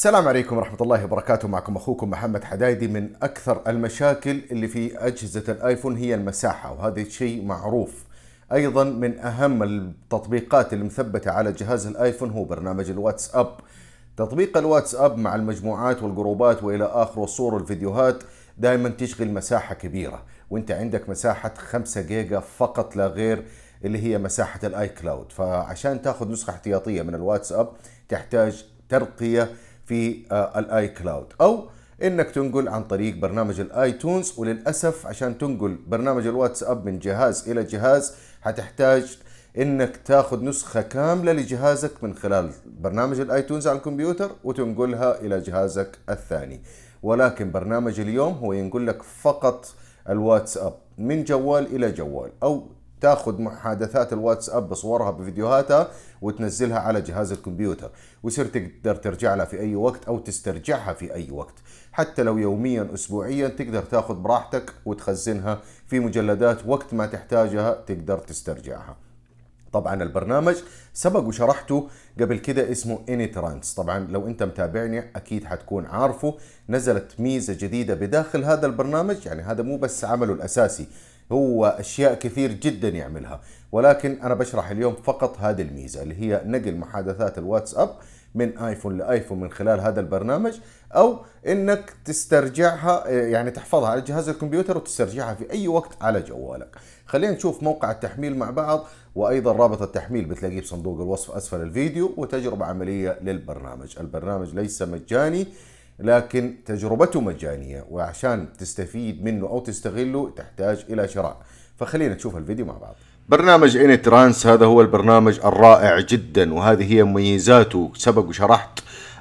السلام عليكم ورحمة الله وبركاته معكم أخوكم محمد حدايدي من أكثر المشاكل اللي في أجهزة الآيفون هي المساحة وهذا شيء معروف أيضا من أهم التطبيقات المثبتة على جهاز الآيفون هو برنامج الواتساب تطبيق الواتساب مع المجموعات والجروبات وإلى آخر وصور والفيديوهات دائما تشغل مساحة كبيرة وانت عندك مساحة 5 جيجا فقط لا غير اللي هي مساحة الاي كلاود فعشان تاخذ نسخة احتياطية من الواتساب تحتاج ترقية في آه، الاي كلاود او انك تنقل عن طريق برنامج الايتونز وللاسف عشان تنقل برنامج الواتساب من جهاز الى جهاز حتحتاج انك تاخذ نسخه كامله لجهازك من خلال برنامج الايتونز على الكمبيوتر وتنقلها الى جهازك الثاني ولكن برنامج اليوم هو ينقل لك فقط الواتساب من جوال الى جوال او تاخذ محادثات الواتساب بصورها بفيديوهاتها وتنزلها على جهاز الكمبيوتر ويصير تقدر ترجع لها في اي وقت او تسترجعها في اي وقت حتى لو يوميا اسبوعيا تقدر تاخذ براحتك وتخزنها في مجلدات وقت ما تحتاجها تقدر تسترجعها طبعا البرنامج سبق وشرحته قبل كده اسمه انيترانس طبعا لو انت متابعني اكيد حتكون عارفه نزلت ميزه جديده بداخل هذا البرنامج يعني هذا مو بس عمله الاساسي هو أشياء كثير جدا يعملها ولكن أنا بشرح اليوم فقط هذه الميزة اللي هي نقل محادثات الواتساب من ايفون لايفون من خلال هذا البرنامج او انك تسترجعها يعني تحفظها على جهاز الكمبيوتر وتسترجعها في اي وقت على جوالك خلينا نشوف موقع التحميل مع بعض وايضا رابط التحميل بتلاقيه بصندوق الوصف اسفل الفيديو وتجربه عمليه للبرنامج البرنامج ليس مجاني لكن تجربته مجانيه وعشان تستفيد منه او تستغله تحتاج الى شراء فخلينا نشوف الفيديو مع بعض برنامج اني ترانس هذا هو البرنامج الرائع جدا وهذه هي مميزاته سبق وشرحت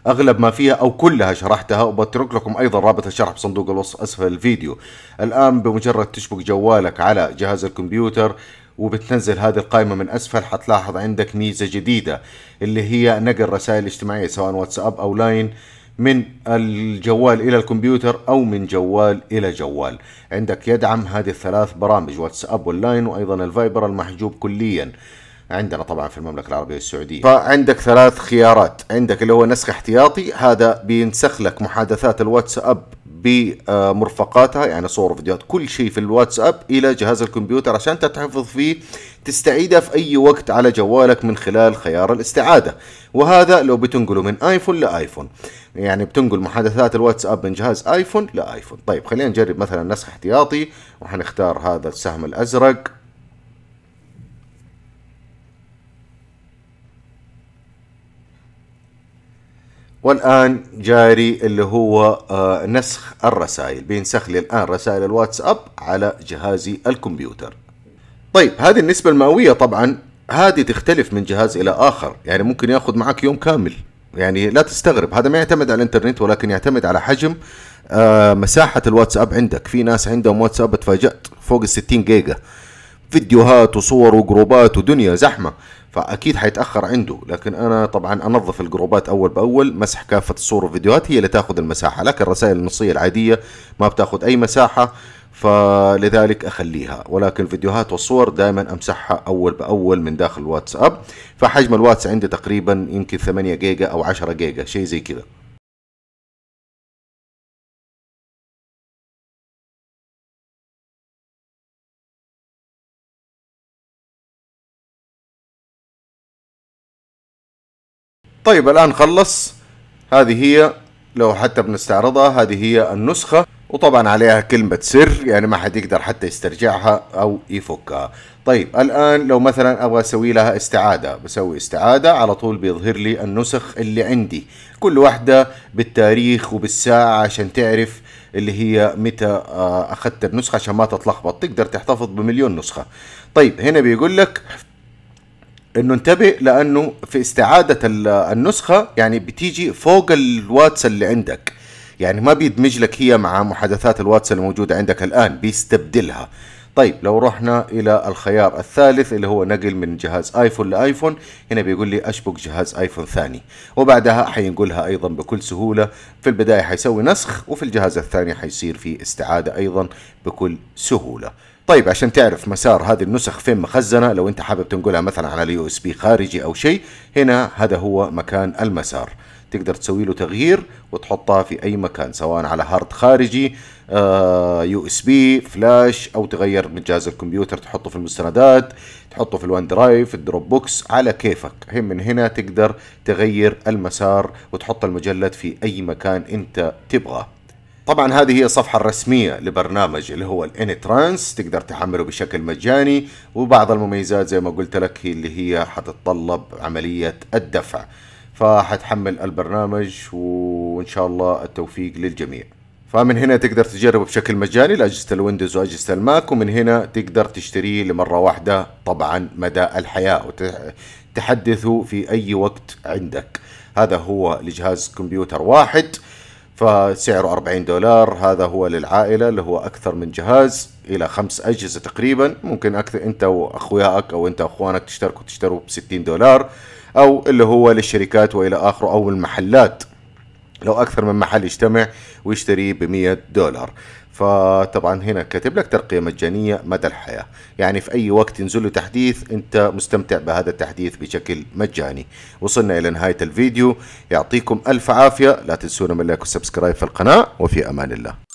اغلب ما فيها او كلها شرحتها وبترك لكم ايضا رابط الشرح بصندوق الوصف اسفل الفيديو الان بمجرد تشبك جوالك على جهاز الكمبيوتر وبتنزل هذه القائمه من اسفل حتلاحظ عندك ميزه جديده اللي هي نقل رسائل اجتماعيه سواء واتساب او لاين من الجوال إلى الكمبيوتر أو من جوال إلى جوال عندك يدعم هذه الثلاث برامج واتساب واللاين وأيضا الفايبر المحجوب كليا عندنا طبعا في المملكة العربية السعودية فعندك ثلاث خيارات عندك اللي هو نسخ احتياطي هذا بينسخ لك محادثات الواتساب بمرفقاتها يعني صور وفيديوهات كل شيء في الواتساب الى جهاز الكمبيوتر عشان تحفظ فيه تستعيدها في أي وقت على جوالك من خلال خيار الاستعادة وهذا لو بتنقله من آيفون لآيفون يعني بتنقل محادثات الواتساب من جهاز آيفون لآيفون طيب خلينا نجرب مثلا نسخ احتياطي وحنختار هذا السهم الأزرق والان جاري اللي هو آه، نسخ الرسائل بينسخ لي الان رسائل الواتساب على جهازي الكمبيوتر طيب هذه النسبة المئوية طبعا هذه تختلف من جهاز إلى آخر يعني ممكن ياخذ معك يوم كامل يعني لا تستغرب هذا ما يعتمد على الانترنت ولكن يعتمد على حجم آه، مساحة الواتساب عندك في ناس عندهم واتساب تفاجأت فوق الستين 60 جيجا فيديوهات وصور وجروبات ودنيا زحمه فاكيد حيتاخر عنده لكن انا طبعا انظف الجروبات اول باول مسح كافه الصور والفيديوهات هي اللي تاخذ المساحه لكن الرسائل النصيه العاديه ما بتاخذ اي مساحه فلذلك اخليها ولكن الفيديوهات والصور دائما امسحها اول باول من داخل الواتساب فحجم الواتس عندي تقريبا يمكن 8 جيجا او 10 جيجا شيء زي كذا طيب الآن خلص هذه هي لو حتى بنستعرضها هذه هي النسخة وطبعا عليها كلمة سر يعني ما حد يقدر حتى يسترجعها أو يفكها طيب الآن لو مثلا أبغى أسوي لها استعادة بسوي استعادة على طول بيظهر لي النسخ اللي عندي كل واحدة بالتاريخ وبالساعة عشان تعرف اللي هي متى آه، أخذت النسخة عشان ما تتلخبط تقدر تحتفظ بمليون نسخة طيب هنا بيقول لك انه انتبه لانه في استعاده النسخه يعني بتيجي فوق الواتس اللي عندك يعني ما بيدمج لك هي مع محادثات الواتس الموجوده عندك الان بيستبدلها طيب لو رحنا الى الخيار الثالث اللي هو نقل من جهاز ايفون لايفون هنا بيقول لي اشبك جهاز ايفون ثاني وبعدها حينقلها ايضا بكل سهوله في البدايه حيسوي نسخ وفي الجهاز الثاني حيصير في استعاده ايضا بكل سهوله طيب عشان تعرف مسار هذه النسخ فين مخزنه لو انت حابب تنقلها مثلا على اليو اس بي خارجي او شيء هنا هذا هو مكان المسار تقدر تسوي له تغيير وتحطها في اي مكان سواء على هارد خارجي آه، يو اس بي فلاش او تغير من جهاز الكمبيوتر تحطه في المستندات تحطه في الوان درايف الدروب بوكس على كيفك هي من هنا تقدر تغير المسار وتحط المجلد في اي مكان انت تبغاه طبعا هذه هي الصفحة الرسمية لبرنامج اللي هو الاني ترانس تقدر تحمله بشكل مجاني وبعض المميزات زي ما قلت لك هي اللي هي حتتطلب عملية الدفع فحتحمل البرنامج وان شاء الله التوفيق للجميع فمن هنا تقدر تجربه بشكل مجاني لأجهزة الويندوز وأجهزة الماك ومن هنا تقدر تشتريه لمرة واحدة طبعا مدى الحياة وتحدثه في أي وقت عندك هذا هو لجهاز كمبيوتر واحد فسعره 40 دولار هذا هو للعائله اللي هو اكثر من جهاز الى خمس اجهزه تقريبا ممكن اكثر انت واخوياك او انت واخوانك تشتركوا تشتروا ب 60 دولار او اللي هو للشركات والى اخره او المحلات لو اكثر من محل يجتمع ويشتريه ب 100 دولار فطبعا هنا كاتب لك ترقية مجانية مدى الحياة يعني في أي وقت ينزل له تحديث أنت مستمتع بهذا التحديث بشكل مجاني وصلنا إلى نهاية الفيديو يعطيكم ألف عافية لا تنسونا من لايك وسبسكرايب في القناة وفي أمان الله